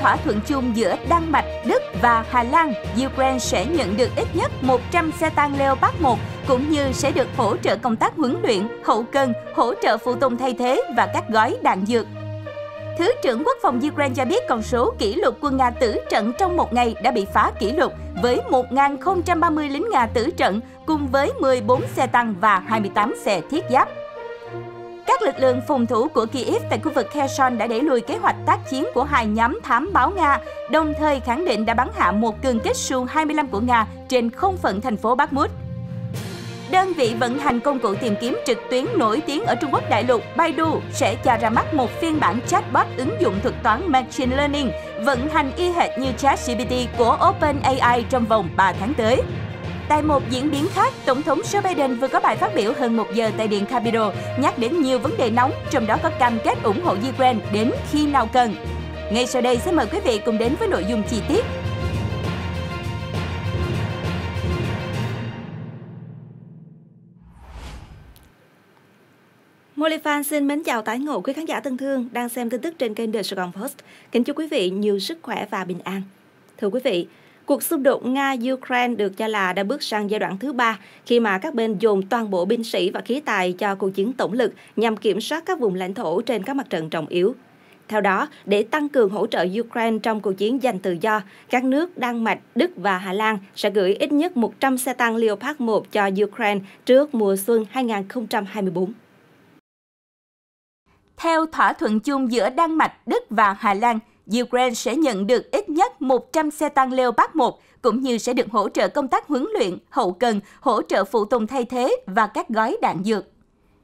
thỏa thuận chung giữa Đan Mạch, Đức và Hà Lan, Ukraine sẽ nhận được ít nhất 100 xe tăng Leopard 1 cũng như sẽ được hỗ trợ công tác huấn luyện, hậu cần, hỗ trợ phụ tùng thay thế và các gói đạn dược. Thứ trưởng Quốc phòng Ukraine cho biết con số kỷ lục quân Nga tử trận trong một ngày đã bị phá kỷ lục với 1.030 lính Nga tử trận cùng với 14 xe tăng và 28 xe thiết giáp. Các lực lượng phòng thủ của Kiev tại khu vực Kherson đã đẩy lùi kế hoạch tác chiến của hai nhóm thám báo Nga, đồng thời khẳng định đã bắn hạ một cường kích Su-25 của Nga trên không phận thành phố Bakhmut. Đơn vị vận hành công cụ tìm kiếm trực tuyến nổi tiếng ở Trung Quốc đại lục Baidu sẽ cho ra mắt một phiên bản chatbot ứng dụng thuật toán Machine Learning vận hành y hệt như ChatGPT của OpenAI trong vòng 3 tháng tới. Tại một diễn biến khác, Tổng thống Joe Biden vừa có bài phát biểu hơn một giờ tại Điện Capitol nhắc đến nhiều vấn đề nóng, trong đó có cam kết ủng hộ Ukraine đến khi nào cần. Ngay sau đây sẽ mời quý vị cùng đến với nội dung chi tiết. Molifan xin mến chào tái ngộ quý khán giả thân thương đang xem tin tức trên kênh The Sài Gòn Post. Kính chúc quý vị nhiều sức khỏe và bình an. Thưa quý vị, Cuộc xung đột Nga-Ukraine được cho là đã bước sang giai đoạn thứ ba khi mà các bên dồn toàn bộ binh sĩ và khí tài cho cuộc chiến tổng lực nhằm kiểm soát các vùng lãnh thổ trên các mặt trận trọng yếu. Theo đó, để tăng cường hỗ trợ Ukraine trong cuộc chiến giành tự do, các nước Đan Mạch, Đức và Hà Lan sẽ gửi ít nhất 100 xe tăng Leopard 1 cho Ukraine trước mùa xuân 2024. Theo thỏa thuận chung giữa Đan Mạch, Đức và Hà Lan, Ukraine sẽ nhận được ít nhất 100 xe tăng Leopard 1, cũng như sẽ được hỗ trợ công tác huấn luyện, hậu cần, hỗ trợ phụ tùng thay thế và các gói đạn dược.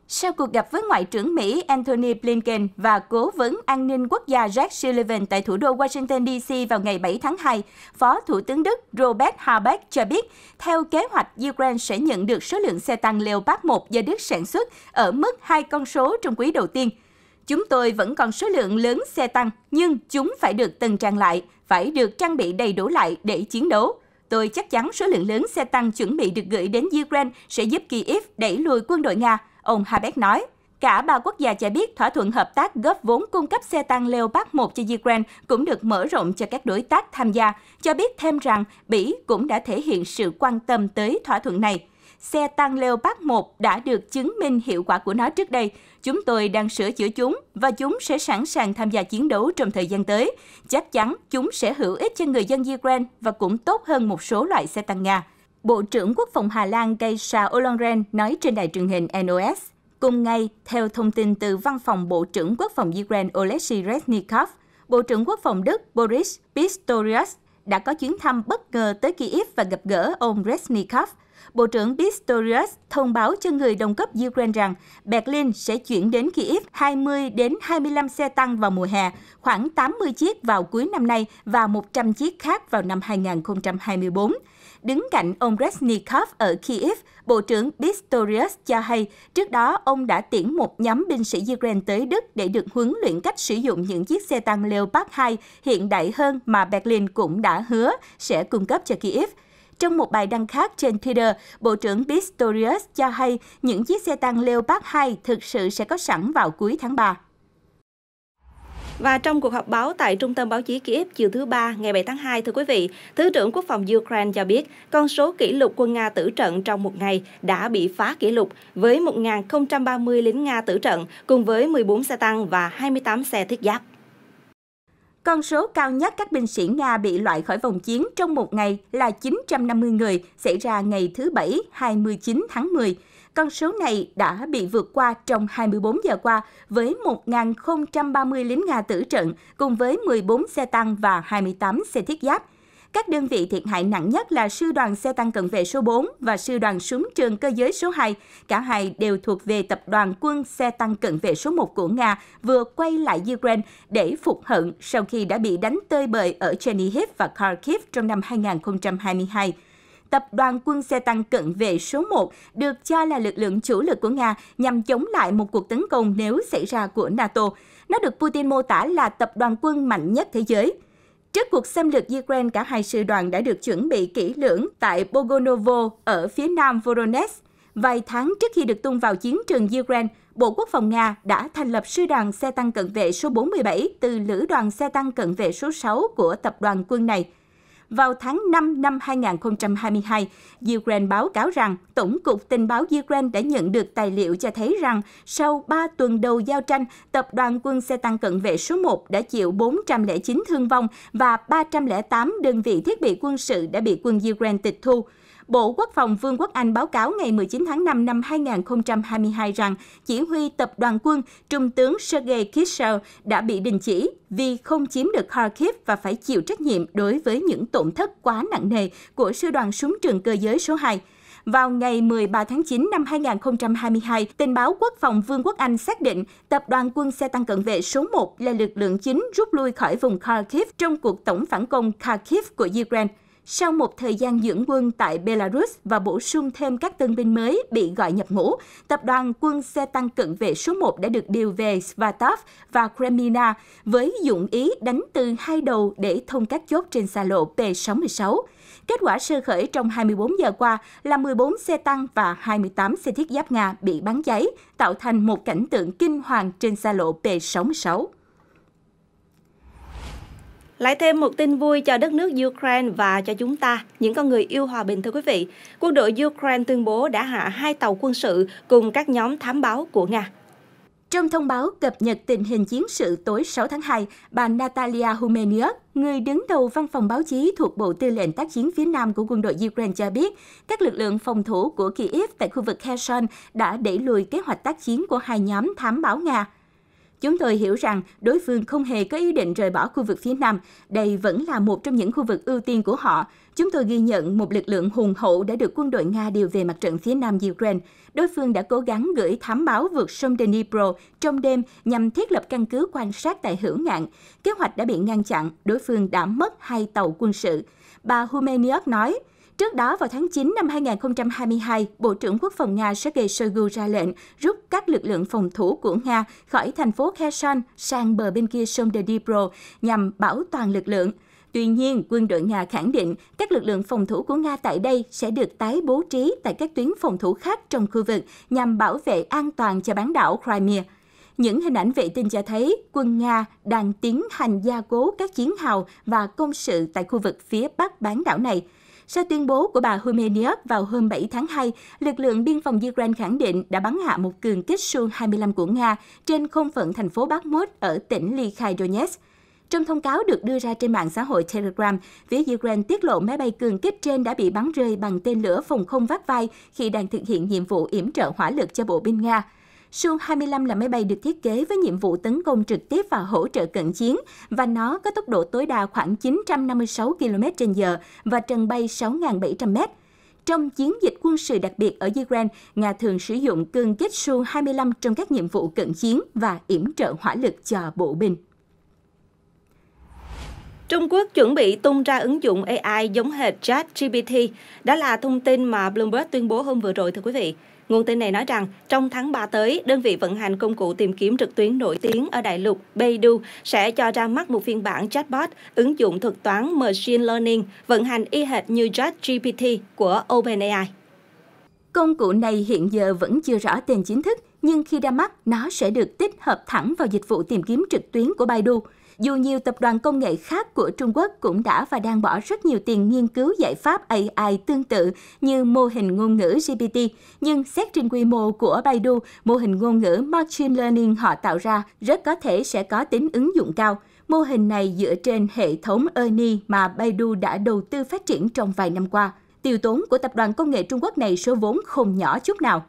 Sau cuộc gặp với Ngoại trưởng Mỹ Antony Blinken và Cố vấn An ninh Quốc gia Jack Sullivan tại thủ đô Washington D.C. vào ngày 7 tháng 2, Phó Thủ tướng Đức Robert Habeck cho biết, theo kế hoạch, Ukraine sẽ nhận được số lượng xe tăng Leopard 1 do Đức sản xuất ở mức hai con số trong quý đầu tiên – chúng tôi vẫn còn số lượng lớn xe tăng, nhưng chúng phải được tân trang lại, phải được trang bị đầy đủ lại để chiến đấu. Tôi chắc chắn số lượng lớn xe tăng chuẩn bị được gửi đến Ukraine sẽ giúp Kyiv đẩy lùi quân đội Nga, ông Habeck nói. Cả ba quốc gia cho biết thỏa thuận hợp tác góp vốn cung cấp xe tăng Leopard 1 cho Ukraine cũng được mở rộng cho các đối tác tham gia, cho biết thêm rằng Bỉ cũng đã thể hiện sự quan tâm tới thỏa thuận này xe tăng Leopard 1 đã được chứng minh hiệu quả của nó trước đây. Chúng tôi đang sửa chữa chúng và chúng sẽ sẵn sàng tham gia chiến đấu trong thời gian tới. Chắc chắn chúng sẽ hữu ích cho người dân Ukraine và cũng tốt hơn một số loại xe tăng Nga. Bộ trưởng Quốc phòng Hà Lan Geisha Ollongren nói trên đài truyền hình NOS. Cùng ngày, theo thông tin từ Văn phòng Bộ trưởng Quốc phòng Ukraine Oleksiy Reznikov, Bộ trưởng Quốc phòng Đức Boris Pistorius đã có chuyến thăm bất ngờ tới Kyiv và gặp gỡ ông Reznikov – Bộ trưởng Pistorius thông báo cho người đồng cấp Ukraine rằng Berlin sẽ chuyển đến Kyiv 20 đến 25 xe tăng vào mùa hè, khoảng 80 chiếc vào cuối năm nay và 100 chiếc khác vào năm 2024. Đứng cạnh ông Resnikov ở Kyiv, Bộ trưởng Pistorius cho hay trước đó ông đã tiễn một nhóm binh sĩ Ukraine tới Đức để được huấn luyện cách sử dụng những chiếc xe tăng Leopard 2 hiện đại hơn mà Berlin cũng đã hứa sẽ cung cấp cho Kyiv. Trong một bài đăng khác trên Twitter, Bộ trưởng Pistorius cho hay những chiếc xe tăng Leopard 2 thực sự sẽ có sẵn vào cuối tháng 3. Và trong cuộc họp báo tại Trung tâm Báo chí Kiev chiều thứ Ba ngày 7 tháng 2, thưa quý vị, Thứ trưởng Quốc phòng Ukraine cho biết con số kỷ lục quân Nga tử trận trong một ngày đã bị phá kỷ lục với 1.030 lính Nga tử trận cùng với 14 xe tăng và 28 xe thiết giáp. Con số cao nhất các binh sĩ Nga bị loại khỏi vòng chiến trong một ngày là 950 người, xảy ra ngày thứ Bảy 29 tháng 10. Con số này đã bị vượt qua trong 24 giờ qua với 1.030 lính Nga tử trận cùng với 14 xe tăng và 28 xe thiết giáp – các đơn vị thiệt hại nặng nhất là sư đoàn xe tăng cận vệ số 4 và sư đoàn súng trường cơ giới số 2. Cả hai đều thuộc về tập đoàn quân xe tăng cận vệ số 1 của Nga vừa quay lại Ukraine để phục hận sau khi đã bị đánh tơi bời ở Chernihiv và Kharkiv trong năm 2022 tập đoàn quân xe tăng cận vệ số 1 được cho là lực lượng chủ lực của Nga nhằm chống lại một cuộc tấn công nếu xảy ra của NATO. Nó được Putin mô tả là tập đoàn quân mạnh nhất thế giới. Trước cuộc xâm lược Ukraine, cả hai sư đoàn đã được chuẩn bị kỹ lưỡng tại Bogonovo ở phía nam Voronezh. Vài tháng trước khi được tung vào chiến trường Ukraine, Bộ Quốc phòng Nga đã thành lập sư đoàn xe tăng cận vệ số 47 từ lữ đoàn xe tăng cận vệ số 6 của tập đoàn quân này – vào tháng 5 năm 2022, Ukraine báo cáo rằng Tổng cục Tình báo Ukraine đã nhận được tài liệu cho thấy rằng sau 3 tuần đầu giao tranh, Tập đoàn quân xe tăng cận vệ số 1 đã chịu 409 thương vong và 308 đơn vị thiết bị quân sự đã bị quân Ukraine tịch thu. Bộ Quốc phòng Vương quốc Anh báo cáo ngày 19 tháng 5 năm 2022 rằng chỉ huy tập đoàn quân Trung tướng Sergei Kishel đã bị đình chỉ vì không chiếm được Kharkiv và phải chịu trách nhiệm đối với những tổn thất quá nặng nề của sư đoàn súng trường cơ giới số 2. Vào ngày 13 tháng 9 năm 2022, tình báo quốc phòng Vương quốc Anh xác định tập đoàn quân xe tăng cận vệ số 1 là lực lượng chính rút lui khỏi vùng Kharkiv trong cuộc tổng phản công Kharkiv của Ukraine sau một thời gian dưỡng quân tại Belarus và bổ sung thêm các tân binh mới bị gọi nhập ngũ, tập đoàn quân xe tăng cận vệ số 1 đã được điều về Svatov và Kremina với dụng ý đánh từ hai đầu để thông các chốt trên xa lộ P66. Kết quả sơ khởi trong 24 giờ qua là 14 xe tăng và 28 xe thiết giáp Nga bị bắn cháy, tạo thành một cảnh tượng kinh hoàng trên xa lộ P66. Lại thêm một tin vui cho đất nước Ukraine và cho chúng ta, những con người yêu hòa bình thưa quý vị. Quân đội Ukraine tuyên bố đã hạ hai tàu quân sự cùng các nhóm thám báo của Nga. Trong thông báo cập nhật tình hình chiến sự tối 6 tháng 2, bà Natalia Humeniuk, người đứng đầu văn phòng báo chí thuộc Bộ Tư lệnh tác chiến phía Nam của quân đội Ukraine cho biết, các lực lượng phòng thủ của Kyiv tại khu vực Kherson đã đẩy lùi kế hoạch tác chiến của hai nhóm thám báo Nga. Chúng tôi hiểu rằng đối phương không hề có ý định rời bỏ khu vực phía Nam. Đây vẫn là một trong những khu vực ưu tiên của họ. Chúng tôi ghi nhận một lực lượng hùng hậu đã được quân đội Nga điều về mặt trận phía Nam Ukraine. Đối phương đã cố gắng gửi thám báo vượt sông Dnipro trong đêm nhằm thiết lập căn cứ quan sát tại hữu ngạn. Kế hoạch đã bị ngăn chặn, đối phương đã mất hai tàu quân sự. Bà Humeniuk nói, Trước đó, vào tháng 9 năm 2022, Bộ trưởng Quốc phòng Nga Sergei Shoigu ra lệnh rút các lực lượng phòng thủ của Nga khỏi thành phố Kherson sang bờ bên kia sông Dnipro nhằm bảo toàn lực lượng. Tuy nhiên, quân đội Nga khẳng định các lực lượng phòng thủ của Nga tại đây sẽ được tái bố trí tại các tuyến phòng thủ khác trong khu vực nhằm bảo vệ an toàn cho bán đảo Crimea. Những hình ảnh vệ tinh cho thấy quân Nga đang tiến hành gia cố các chiến hào và công sự tại khu vực phía bắc bán đảo này. Sau tuyên bố của bà Humeniuk vào hôm 7 tháng 2, lực lượng biên phòng Ukraine khẳng định đã bắn hạ một cường kích Su-25 của Nga trên không phận thành phố Bakhmut ở tỉnh Likhai Donetsk. Trong thông cáo được đưa ra trên mạng xã hội Telegram, phía Ukraine tiết lộ máy bay cường kích trên đã bị bắn rơi bằng tên lửa phòng không vác vai khi đang thực hiện nhiệm vụ yểm trợ hỏa lực cho bộ binh Nga. Su-25 là máy bay được thiết kế với nhiệm vụ tấn công trực tiếp và hỗ trợ cận chiến và nó có tốc độ tối đa khoảng 956 km h và trần bay 6.700 m. Trong chiến dịch quân sự đặc biệt ở Ukraine, Nga thường sử dụng cương kích Su-25 trong các nhiệm vụ cận chiến và yểm trợ hỏa lực cho bộ binh. Trung Quốc chuẩn bị tung ra ứng dụng AI giống hệt ChatGPT. Đó là thông tin mà Bloomberg tuyên bố hôm vừa rồi thưa quý vị. Nguồn tin này nói rằng, trong tháng 3 tới, đơn vị vận hành công cụ tìm kiếm trực tuyến nổi tiếng ở đại lục Baidu sẽ cho ra mắt một phiên bản chatbot ứng dụng thuật toán Machine Learning vận hành y hệt như ChatGPT của OpenAI. Công cụ này hiện giờ vẫn chưa rõ tên chính thức, nhưng khi ra mắt, nó sẽ được tích hợp thẳng vào dịch vụ tìm kiếm trực tuyến của Baidu – dù nhiều tập đoàn công nghệ khác của Trung Quốc cũng đã và đang bỏ rất nhiều tiền nghiên cứu giải pháp AI tương tự như mô hình ngôn ngữ GPT, nhưng xét trên quy mô của Baidu, mô hình ngôn ngữ Machine Learning họ tạo ra rất có thể sẽ có tính ứng dụng cao. Mô hình này dựa trên hệ thống ERNIE mà Baidu đã đầu tư phát triển trong vài năm qua. Tiêu tốn của tập đoàn công nghệ Trung Quốc này số vốn không nhỏ chút nào.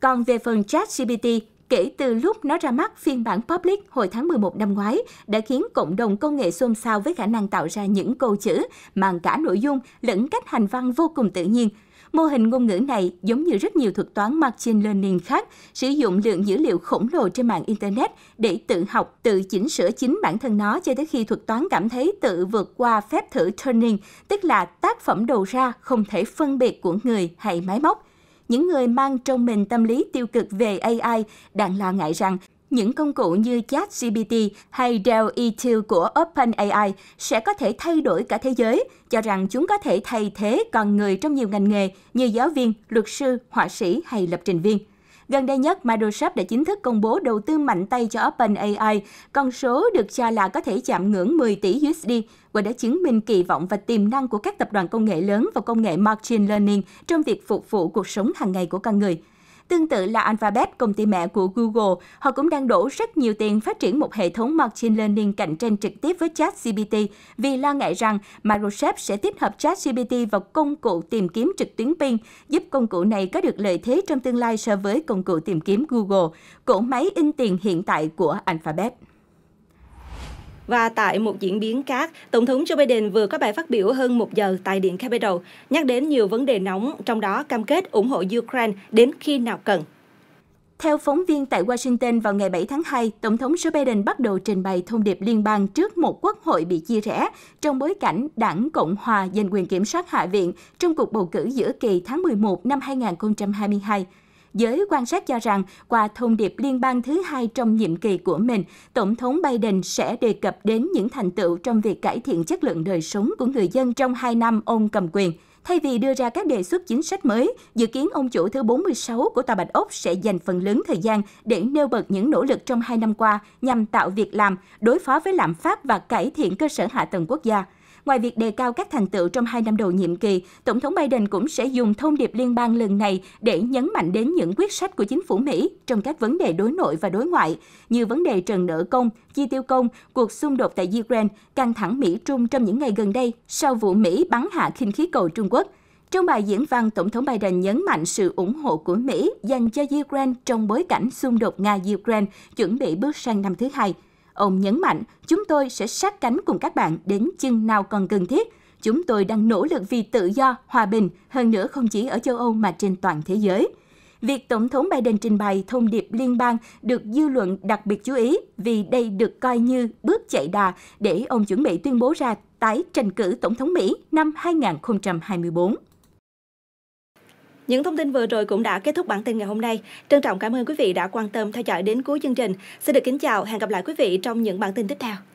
Còn về phần ChatGPT, kể từ lúc nó ra mắt phiên bản public hồi tháng 11 năm ngoái đã khiến cộng đồng công nghệ xôn xao với khả năng tạo ra những câu chữ mang cả nội dung lẫn cách hành văn vô cùng tự nhiên. Mô hình ngôn ngữ này, giống như rất nhiều thuật toán machine learning khác, sử dụng lượng dữ liệu khổng lồ trên mạng Internet để tự học, tự chỉnh sửa chính bản thân nó cho tới khi thuật toán cảm thấy tự vượt qua phép thử Turing, tức là tác phẩm đầu ra không thể phân biệt của người hay máy móc những người mang trong mình tâm lý tiêu cực về AI đang lo ngại rằng những công cụ như ChatGPT hay Dell E2 của OpenAI sẽ có thể thay đổi cả thế giới, cho rằng chúng có thể thay thế con người trong nhiều ngành nghề như giáo viên, luật sư, họa sĩ hay lập trình viên. Gần đây nhất, Microsoft đã chính thức công bố đầu tư mạnh tay cho OpenAI, con số được cho là có thể chạm ngưỡng 10 tỷ USD và đã chứng minh kỳ vọng và tiềm năng của các tập đoàn công nghệ lớn vào công nghệ machine learning trong việc phục vụ cuộc sống hàng ngày của con người. Tương tự là Alphabet, công ty mẹ của Google, họ cũng đang đổ rất nhiều tiền phát triển một hệ thống machine learning cạnh tranh trực tiếp với ChatGPT vì lo ngại rằng Microsoft sẽ tích hợp ChatGPT vào công cụ tìm kiếm trực tuyến pin, giúp công cụ này có được lợi thế trong tương lai so với công cụ tìm kiếm Google, cỗ máy in tiền hiện tại của Alphabet. Và tại một diễn biến khác, Tổng thống Joe Biden vừa có bài phát biểu hơn một giờ tại Điện Capitol, nhắc đến nhiều vấn đề nóng, trong đó cam kết ủng hộ Ukraine đến khi nào cần. Theo phóng viên tại Washington vào ngày 7 tháng 2, Tổng thống Joe Biden bắt đầu trình bày thông điệp liên bang trước một quốc hội bị chia rẽ trong bối cảnh đảng Cộng Hòa giành quyền kiểm soát Hạ viện trong cuộc bầu cử giữa kỳ tháng 11 năm 2022. Giới quan sát cho rằng, qua thông điệp liên bang thứ hai trong nhiệm kỳ của mình, Tổng thống Biden sẽ đề cập đến những thành tựu trong việc cải thiện chất lượng đời sống của người dân trong hai năm ông cầm quyền. Thay vì đưa ra các đề xuất chính sách mới, dự kiến ông chủ thứ 46 của Tòa Bạch Ốc sẽ dành phần lớn thời gian để nêu bật những nỗ lực trong hai năm qua nhằm tạo việc làm, đối phó với lạm phát và cải thiện cơ sở hạ tầng quốc gia. Ngoài việc đề cao các thành tựu trong hai năm đầu nhiệm kỳ, Tổng thống Biden cũng sẽ dùng thông điệp liên bang lần này để nhấn mạnh đến những quyết sách của chính phủ Mỹ trong các vấn đề đối nội và đối ngoại, như vấn đề trần nợ công, chi tiêu công, cuộc xung đột tại Ukraine, căng thẳng Mỹ-Trung trong những ngày gần đây sau vụ Mỹ bắn hạ khinh khí cầu Trung Quốc. Trong bài diễn văn, Tổng thống Biden nhấn mạnh sự ủng hộ của Mỹ dành cho Ukraine trong bối cảnh xung đột Nga-Ukraine chuẩn bị bước sang năm thứ hai. Ông nhấn mạnh, chúng tôi sẽ sát cánh cùng các bạn đến chừng nào còn cần thiết. Chúng tôi đang nỗ lực vì tự do, hòa bình, hơn nữa không chỉ ở châu Âu mà trên toàn thế giới. Việc Tổng thống Biden trình bày thông điệp liên bang được dư luận đặc biệt chú ý vì đây được coi như bước chạy đà để ông chuẩn bị tuyên bố ra tái tranh cử Tổng thống Mỹ năm 2024. Những thông tin vừa rồi cũng đã kết thúc bản tin ngày hôm nay. Trân trọng cảm ơn quý vị đã quan tâm theo dõi đến cuối chương trình. Xin được kính chào, hẹn gặp lại quý vị trong những bản tin tiếp theo.